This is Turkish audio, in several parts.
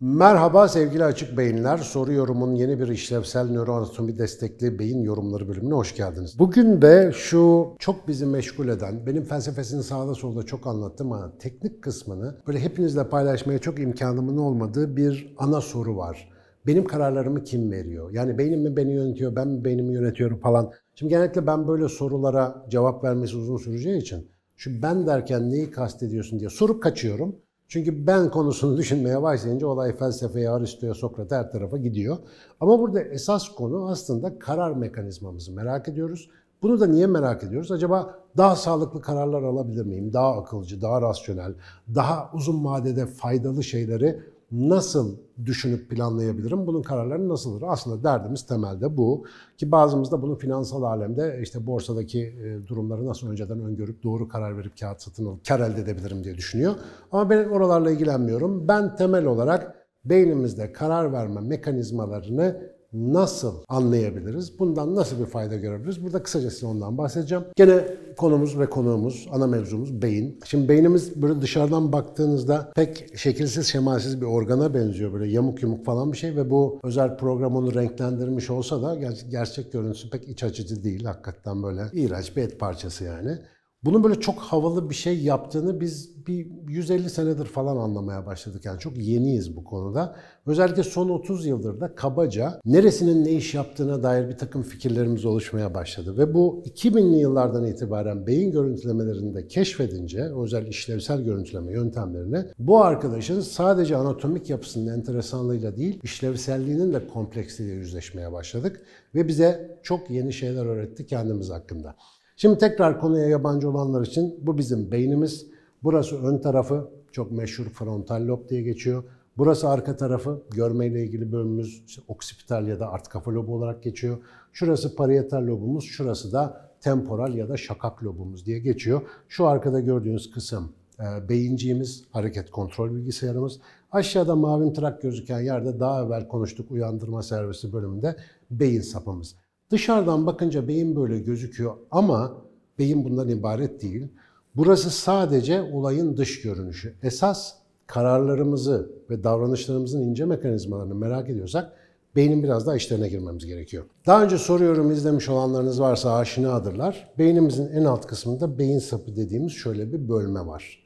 Merhaba sevgili Açık Beyinler. Soru yorumun yeni bir işlevsel nöroanatomi destekli beyin yorumları bölümüne hoş geldiniz. Bugün de şu çok bizi meşgul eden, benim felsefesini sağda solda çok anlattım ama teknik kısmını böyle hepinizle paylaşmaya çok imkanımın olmadığı bir ana soru var. Benim kararlarımı kim veriyor? Yani beynim mi beni yönetiyor, ben mi beynimi yönetiyorum falan. Şimdi genellikle ben böyle sorulara cevap vermesi uzun süreceği için şu ben derken neyi kastediyorsun diye sorup kaçıyorum. Çünkü ben konusunu düşünmeye başlayınca olay felsefeye, Aristo'ya, Sokrat'a her tarafa gidiyor. Ama burada esas konu aslında karar mekanizmamızı merak ediyoruz. Bunu da niye merak ediyoruz? Acaba daha sağlıklı kararlar alabilir miyim? Daha akılcı, daha rasyonel, daha uzun vadede faydalı şeyleri nasıl düşünüp planlayabilirim? Bunun kararları nasıl olur? Aslında derdimiz temelde bu. Ki bazımız da bunu finansal alemde işte borsadaki e, durumları nasıl önceden öngörüp doğru karar verip kağıt satın alıp kar elde edebilirim diye düşünüyor. Ama ben oralarla ilgilenmiyorum. Ben temel olarak beynimizde karar verme mekanizmalarını nasıl anlayabiliriz? Bundan nasıl bir fayda görebiliriz? Burada kısaca size ondan bahsedeceğim. Gene konumuz ve konuğumuz, ana mevzumuz beyin. Şimdi beynimiz böyle dışarıdan baktığınızda pek şekilsiz, şemalsiz bir organa benziyor. Böyle yamuk yumuk falan bir şey ve bu özel program onu renklendirmiş olsa da gerçek görüntüsü pek iç açıcı değil. Hakikaten böyle iğrenç bir et parçası yani. Bunun böyle çok havalı bir şey yaptığını biz bir 150 senedir falan anlamaya başladık. Yani çok yeniyiz bu konuda. Özellikle son 30 yıldır da kabaca neresinin ne iş yaptığına dair bir takım fikirlerimiz oluşmaya başladı. Ve bu 2000'li yıllardan itibaren beyin görüntülemelerini de keşfedince özel işlevsel görüntüleme yöntemlerini bu arkadaşın sadece anatomik yapısının enteresanlığıyla değil işlevselliğinin de kompleksliğiyle yüzleşmeye başladık. Ve bize çok yeni şeyler öğretti kendimiz hakkında. Şimdi tekrar konuya yabancı olanlar için bu bizim beynimiz. Burası ön tarafı çok meşhur frontal lob diye geçiyor. Burası arka tarafı görmeyle ilgili bölümümüz işte oksipital ya da art kafa lobu olarak geçiyor. Şurası parietal lobumuz, şurası da temporal ya da şakak lobumuz diye geçiyor. Şu arkada gördüğünüz kısım e, beyinciğimiz, hareket kontrol bilgisayarımız. Aşağıda mavim trak gözüken yerde daha evvel konuştuk uyandırma servisi bölümünde beyin sapımız. Dışarıdan bakınca beyin böyle gözüküyor ama beyin bundan ibaret değil. Burası sadece olayın dış görünüşü. Esas kararlarımızı ve davranışlarımızın ince mekanizmalarını merak ediyorsak beynin biraz daha işlerine girmemiz gerekiyor. Daha önce soruyorum izlemiş olanlarınız varsa aşinadırlar. Beynimizin en alt kısmında beyin sapı dediğimiz şöyle bir bölme var.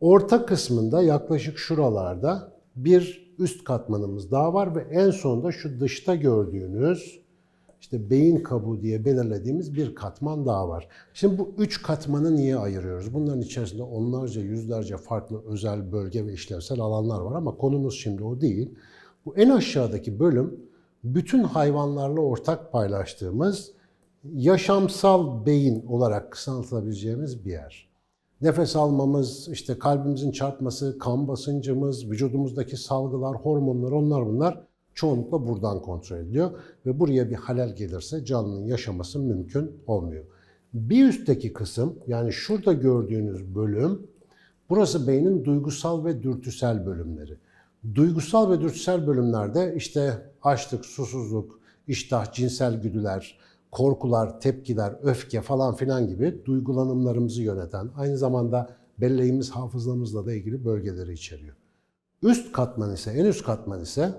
Orta kısmında yaklaşık şuralarda bir üst katmanımız daha var ve en sonunda şu dışta gördüğünüz işte beyin kabuğu diye belirlediğimiz bir katman daha var. Şimdi bu üç katmanı niye ayırıyoruz? Bunların içerisinde onlarca, yüzlerce farklı özel bölge ve işlevsel alanlar var ama konumuz şimdi o değil. Bu en aşağıdaki bölüm bütün hayvanlarla ortak paylaştığımız yaşamsal beyin olarak kısaltabileceğimiz bir yer. Nefes almamız, işte kalbimizin çarpması, kan basıncımız, vücudumuzdaki salgılar, hormonlar, onlar bunlar çoğunlukla buradan kontrol ediliyor ve buraya bir halel gelirse canlının yaşaması mümkün olmuyor. Bir üstteki kısım yani şurada gördüğünüz bölüm burası beynin duygusal ve dürtüsel bölümleri. Duygusal ve dürtüsel bölümlerde işte açlık, susuzluk, iştah, cinsel güdüler, korkular, tepkiler, öfke falan filan gibi duygulanımlarımızı yöneten, aynı zamanda belleğimiz, hafızamızla da ilgili bölgeleri içeriyor. Üst katman ise, en üst katman ise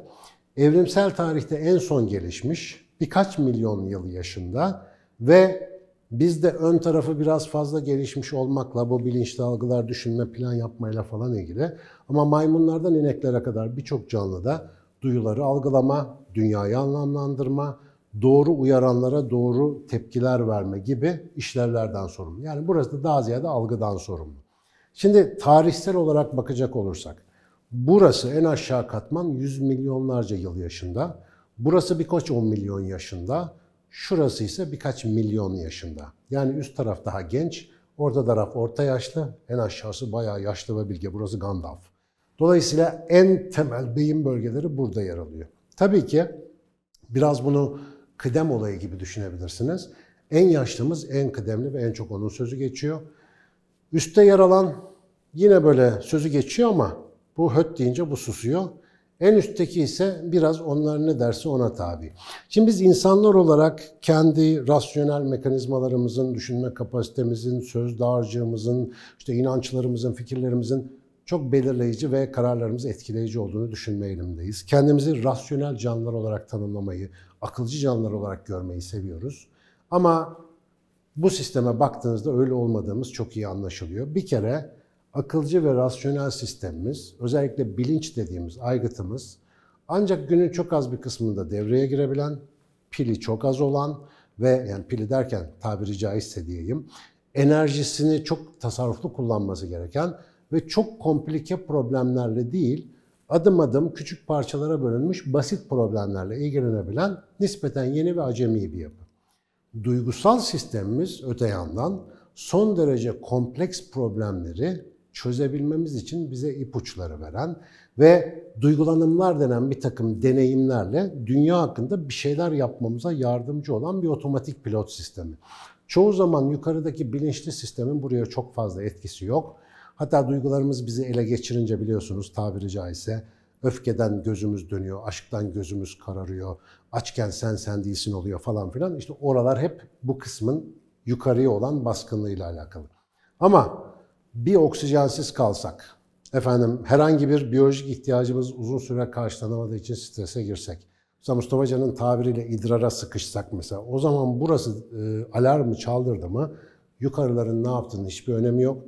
evrimsel tarihte en son gelişmiş birkaç milyon yıl yaşında ve bizde ön tarafı biraz fazla gelişmiş olmakla bu bilinçli algılar, düşünme, plan yapmayla falan ilgili ama maymunlardan ineklere kadar birçok canlıda duyuları algılama, dünyayı anlamlandırma, doğru uyaranlara doğru tepkiler verme gibi işlevlerden sorumlu. Yani burası da daha ziyade algıdan sorumlu. Şimdi tarihsel olarak bakacak olursak Burası en aşağı katman yüz milyonlarca yıl yaşında. Burası birkaç on milyon yaşında. Şurası ise birkaç milyon yaşında. Yani üst taraf daha genç, orta taraf orta yaşlı, en aşağısı bayağı yaşlı ve bilge. Burası Gandalf. Dolayısıyla en temel beyin bölgeleri burada yer alıyor. Tabii ki biraz bunu kıdem olayı gibi düşünebilirsiniz. En yaşlımız en kıdemli ve en çok onun sözü geçiyor. Üste yer alan yine böyle sözü geçiyor ama bu höt deyince bu susuyor. En üstteki ise biraz onlar ne derse ona tabi. Şimdi biz insanlar olarak kendi rasyonel mekanizmalarımızın, düşünme kapasitemizin, söz dağarcığımızın, işte inançlarımızın, fikirlerimizin çok belirleyici ve kararlarımız etkileyici olduğunu düşünme eğilimindeyiz. Kendimizi rasyonel canlılar olarak tanımlamayı, akılcı canlılar olarak görmeyi seviyoruz. Ama bu sisteme baktığınızda öyle olmadığımız çok iyi anlaşılıyor. Bir kere akılcı ve rasyonel sistemimiz, özellikle bilinç dediğimiz aygıtımız ancak günün çok az bir kısmında devreye girebilen, pili çok az olan ve yani pili derken tabiri caizse diyeyim, enerjisini çok tasarruflu kullanması gereken ve çok komplike problemlerle değil, adım adım küçük parçalara bölünmüş basit problemlerle ilgilenebilen nispeten yeni ve acemi bir yapı. Duygusal sistemimiz öte yandan son derece kompleks problemleri çözebilmemiz için bize ipuçları veren ve duygulanımlar denen bir takım deneyimlerle dünya hakkında bir şeyler yapmamıza yardımcı olan bir otomatik pilot sistemi. Çoğu zaman yukarıdaki bilinçli sistemin buraya çok fazla etkisi yok. Hatta duygularımız bizi ele geçirince biliyorsunuz tabiri caizse öfkeden gözümüz dönüyor, aşktan gözümüz kararıyor, açken sen sen değilsin oluyor falan filan. İşte oralar hep bu kısmın yukarıya olan baskınlığıyla alakalı. Ama bir oksijensiz kalsak, efendim herhangi bir biyolojik ihtiyacımız uzun süre karşılanamadığı için strese girsek, mesela Mustafa Can'ın tabiriyle idrara sıkışsak mesela, o zaman burası e, alarmı çaldırdı mı yukarıların ne yaptığının hiçbir önemi yok.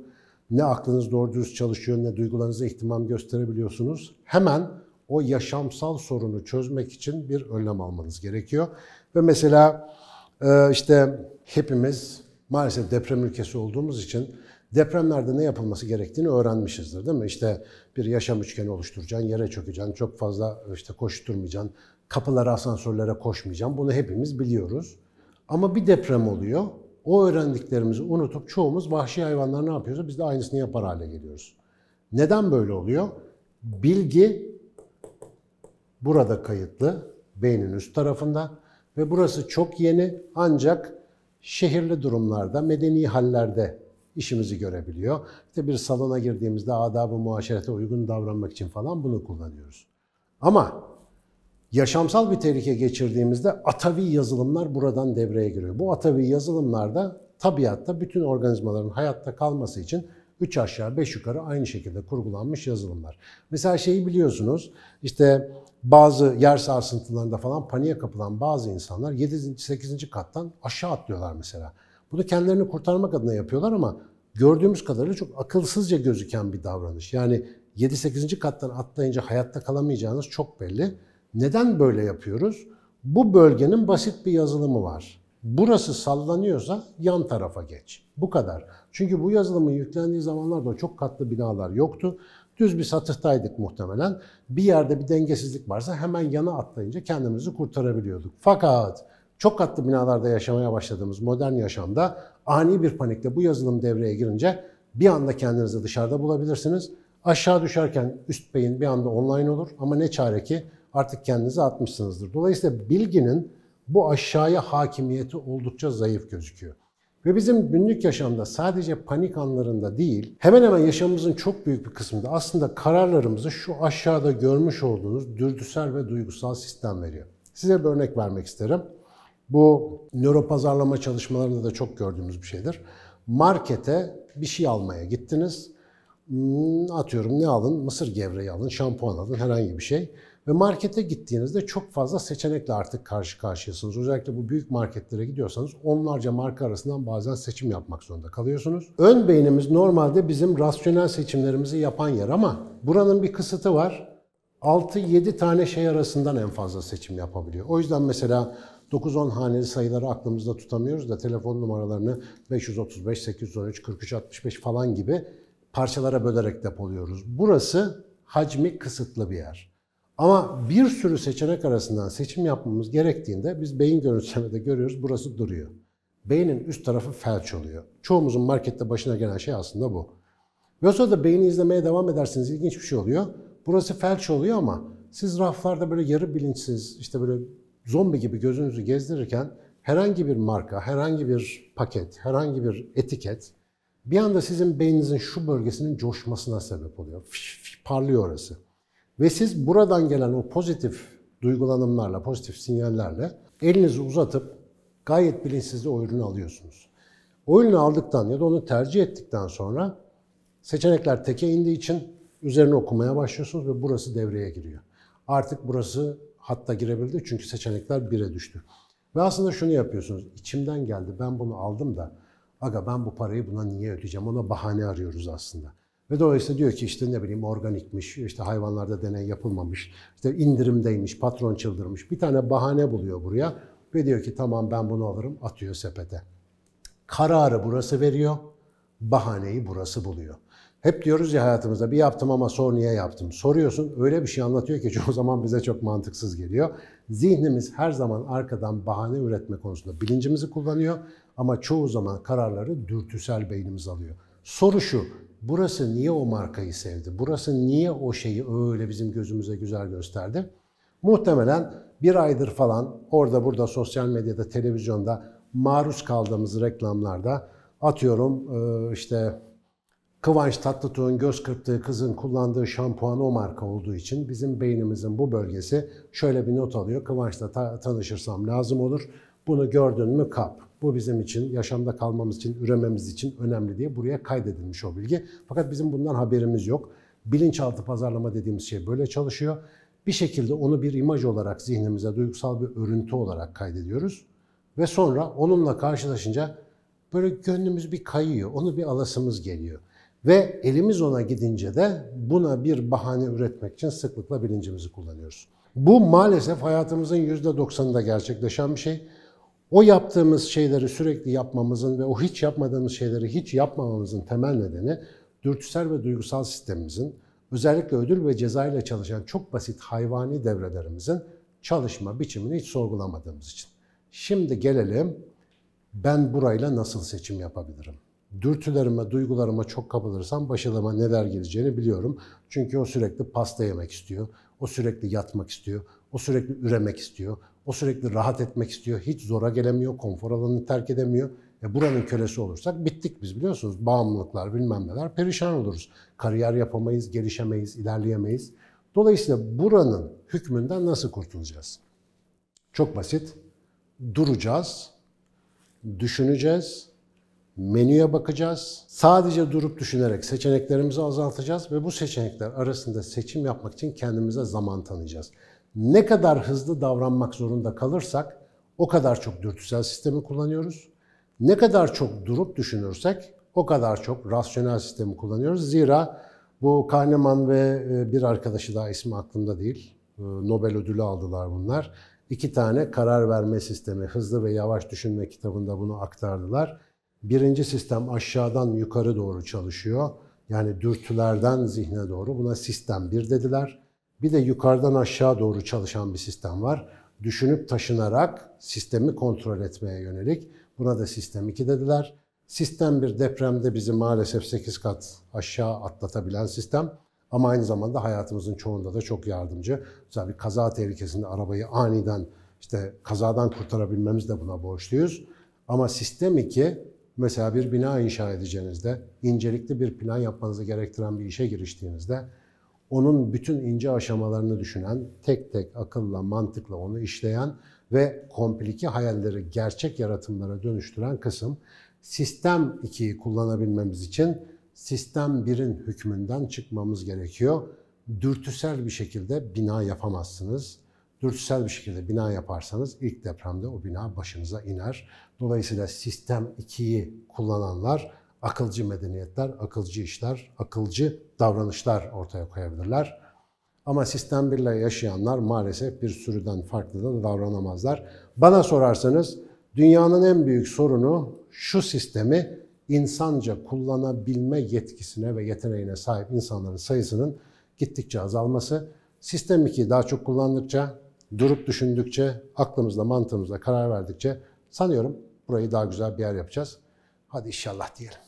Ne aklınız doğru düz çalışıyor ne duygularınıza ihtimam gösterebiliyorsunuz. Hemen o yaşamsal sorunu çözmek için bir önlem almanız gerekiyor. Ve mesela e, işte hepimiz maalesef deprem ülkesi olduğumuz için depremlerde ne yapılması gerektiğini öğrenmişizdir değil mi? İşte bir yaşam üçgeni oluşturacaksın, yere çökeceksin, çok fazla işte koşturmayacaksın, kapılara, asansörlere koşmayacaksın. Bunu hepimiz biliyoruz. Ama bir deprem oluyor. O öğrendiklerimizi unutup çoğumuz vahşi hayvanlar ne yapıyorsa biz de aynısını yapar hale geliyoruz. Neden böyle oluyor? Bilgi burada kayıtlı, beynin üst tarafında ve burası çok yeni ancak şehirli durumlarda, medeni hallerde işimizi görebiliyor. İşte bir salona girdiğimizde adab-ı muaşerete uygun davranmak için falan bunu kullanıyoruz. Ama yaşamsal bir tehlike geçirdiğimizde atavi yazılımlar buradan devreye giriyor. Bu atavi yazılımlarda tabiatta bütün organizmaların hayatta kalması için üç aşağı beş yukarı aynı şekilde kurgulanmış yazılımlar. Mesela şeyi biliyorsunuz işte bazı yer sarsıntılarında falan paniğe kapılan bazı insanlar 7. 8. kattan aşağı atlıyorlar mesela. Bunu kendilerini kurtarmak adına yapıyorlar ama gördüğümüz kadarıyla çok akılsızca gözüken bir davranış. Yani 7-8. kattan atlayınca hayatta kalamayacağınız çok belli. Neden böyle yapıyoruz? Bu bölgenin basit bir yazılımı var. Burası sallanıyorsa yan tarafa geç. Bu kadar. Çünkü bu yazılımın yüklendiği zamanlarda çok katlı binalar yoktu. Düz bir satıhtaydık muhtemelen. Bir yerde bir dengesizlik varsa hemen yana atlayınca kendimizi kurtarabiliyorduk. Fakat çok katlı binalarda yaşamaya başladığımız modern yaşamda ani bir panikle bu yazılım devreye girince bir anda kendinizi dışarıda bulabilirsiniz. Aşağı düşerken üst beyin bir anda online olur ama ne çare ki artık kendinizi atmışsınızdır. Dolayısıyla bilginin bu aşağıya hakimiyeti oldukça zayıf gözüküyor. Ve bizim günlük yaşamda sadece panik anlarında değil, hemen hemen yaşamımızın çok büyük bir kısmında aslında kararlarımızı şu aşağıda görmüş olduğunuz dürdüsel ve duygusal sistem veriyor. Size bir örnek vermek isterim. Bu nöro pazarlama çalışmalarında da çok gördüğümüz bir şeydir. Markete bir şey almaya gittiniz. Hmm, atıyorum ne alın? Mısır gevreği alın, şampuan alın, herhangi bir şey. Ve markete gittiğinizde çok fazla seçenekle artık karşı karşıyasınız. Özellikle bu büyük marketlere gidiyorsanız onlarca marka arasından bazen seçim yapmak zorunda kalıyorsunuz. Ön beynimiz normalde bizim rasyonel seçimlerimizi yapan yer ama buranın bir kısıtı var. 6-7 tane şey arasından en fazla seçim yapabiliyor. O yüzden mesela 9-10 haneli sayıları aklımızda tutamıyoruz da telefon numaralarını 535, 813, 4365 falan gibi parçalara bölerek depoluyoruz. Burası hacmi kısıtlı bir yer. Ama bir sürü seçenek arasından seçim yapmamız gerektiğinde biz beyin görüntülemede görüyoruz burası duruyor. Beynin üst tarafı felç oluyor. Çoğumuzun markette başına gelen şey aslında bu. Ve o sırada beyni izlemeye devam edersiniz ilginç bir şey oluyor. Burası felç oluyor ama siz raflarda böyle yarı bilinçsiz işte böyle zombi gibi gözünüzü gezdirirken herhangi bir marka, herhangi bir paket, herhangi bir etiket bir anda sizin beyninizin şu bölgesinin coşmasına sebep oluyor. Fiş, fiş, parlıyor orası. Ve siz buradan gelen o pozitif duygulanımlarla, pozitif sinyallerle elinizi uzatıp gayet bilinçsizce o ürünü alıyorsunuz. O ürünü aldıktan ya da onu tercih ettikten sonra seçenekler teke indiği için üzerine okumaya başlıyorsunuz ve burası devreye giriyor. Artık burası hatta girebildi çünkü seçenekler bire düştü. Ve aslında şunu yapıyorsunuz. İçimden geldi ben bunu aldım da aga ben bu parayı buna niye ödeyeceğim ona bahane arıyoruz aslında. Ve dolayısıyla diyor ki işte ne bileyim organikmiş, işte hayvanlarda deney yapılmamış, işte indirimdeymiş, patron çıldırmış. Bir tane bahane buluyor buraya ve diyor ki tamam ben bunu alırım atıyor sepete. Kararı burası veriyor, bahaneyi burası buluyor. Hep diyoruz ya hayatımızda bir yaptım ama sor niye yaptım. Soruyorsun öyle bir şey anlatıyor ki çoğu zaman bize çok mantıksız geliyor. Zihnimiz her zaman arkadan bahane üretme konusunda bilincimizi kullanıyor ama çoğu zaman kararları dürtüsel beynimiz alıyor. Soru şu, burası niye o markayı sevdi? Burası niye o şeyi öyle bizim gözümüze güzel gösterdi? Muhtemelen bir aydır falan orada burada sosyal medyada, televizyonda maruz kaldığımız reklamlarda atıyorum işte Kıvanç Tatlıtuğ'un göz kırptığı kızın kullandığı şampuan o marka olduğu için bizim beynimizin bu bölgesi şöyle bir not alıyor. Kıvanç'la ta- tanışırsam lazım olur. Bunu gördün mü kap. Bu bizim için, yaşamda kalmamız için, ürememiz için önemli diye buraya kaydedilmiş o bilgi. Fakat bizim bundan haberimiz yok. Bilinçaltı pazarlama dediğimiz şey böyle çalışıyor. Bir şekilde onu bir imaj olarak zihnimize duygusal bir örüntü olarak kaydediyoruz. Ve sonra onunla karşılaşınca böyle gönlümüz bir kayıyor. Onu bir alasımız geliyor. Ve elimiz ona gidince de buna bir bahane üretmek için sıklıkla bilincimizi kullanıyoruz. Bu maalesef hayatımızın %90'ında gerçekleşen bir şey. O yaptığımız şeyleri sürekli yapmamızın ve o hiç yapmadığımız şeyleri hiç yapmamamızın temel nedeni dürtüsel ve duygusal sistemimizin, özellikle ödül ve ceza ile çalışan çok basit hayvani devrelerimizin çalışma biçimini hiç sorgulamadığımız için. Şimdi gelelim ben burayla nasıl seçim yapabilirim? dürtülerime, duygularıma çok kapılırsam başıma neler geleceğini biliyorum. Çünkü o sürekli pasta yemek istiyor, o sürekli yatmak istiyor, o sürekli üremek istiyor, o sürekli rahat etmek istiyor, hiç zora gelemiyor, konfor alanını terk edemiyor. E buranın kölesi olursak bittik biz biliyorsunuz. Bağımlılıklar bilmem neler perişan oluruz. Kariyer yapamayız, gelişemeyiz, ilerleyemeyiz. Dolayısıyla buranın hükmünden nasıl kurtulacağız? Çok basit. Duracağız, düşüneceğiz, menüye bakacağız. Sadece durup düşünerek seçeneklerimizi azaltacağız ve bu seçenekler arasında seçim yapmak için kendimize zaman tanıyacağız. Ne kadar hızlı davranmak zorunda kalırsak o kadar çok dürtüsel sistemi kullanıyoruz. Ne kadar çok durup düşünürsek o kadar çok rasyonel sistemi kullanıyoruz. Zira bu Kahneman ve e, bir arkadaşı daha ismi aklımda değil. E, Nobel ödülü aldılar bunlar. İki tane karar verme sistemi, hızlı ve yavaş düşünme kitabında bunu aktardılar. Birinci sistem aşağıdan yukarı doğru çalışıyor. Yani dürtülerden zihne doğru. Buna sistem 1 dediler. Bir de yukarıdan aşağı doğru çalışan bir sistem var. Düşünüp taşınarak sistemi kontrol etmeye yönelik. Buna da sistem 2 dediler. Sistem 1 depremde bizi maalesef 8 kat aşağı atlatabilen sistem. Ama aynı zamanda hayatımızın çoğunda da çok yardımcı. Mesela bir kaza tehlikesinde arabayı aniden işte kazadan kurtarabilmemiz de buna borçluyuz. Ama sistem 2 Mesela bir bina inşa edeceğinizde, incelikli bir plan yapmanızı gerektiren bir işe giriştiğinizde onun bütün ince aşamalarını düşünen, tek tek akılla, mantıkla onu işleyen ve komplike hayalleri gerçek yaratımlara dönüştüren kısım sistem 2'yi kullanabilmemiz için sistem 1'in hükmünden çıkmamız gerekiyor. Dürtüsel bir şekilde bina yapamazsınız. Dürtüsel bir şekilde bina yaparsanız ilk depremde o bina başınıza iner Dolayısıyla sistem 2'yi kullananlar akılcı medeniyetler, akılcı işler, akılcı davranışlar ortaya koyabilirler. Ama sistem 1 ile yaşayanlar maalesef bir sürüden farklı da davranamazlar. Bana sorarsanız dünyanın en büyük sorunu şu sistemi insanca kullanabilme yetkisine ve yeteneğine sahip insanların sayısının gittikçe azalması. Sistem 2'yi daha çok kullandıkça, durup düşündükçe, aklımızla mantığımızla karar verdikçe Sanıyorum burayı daha güzel bir yer yapacağız. Hadi inşallah diyelim.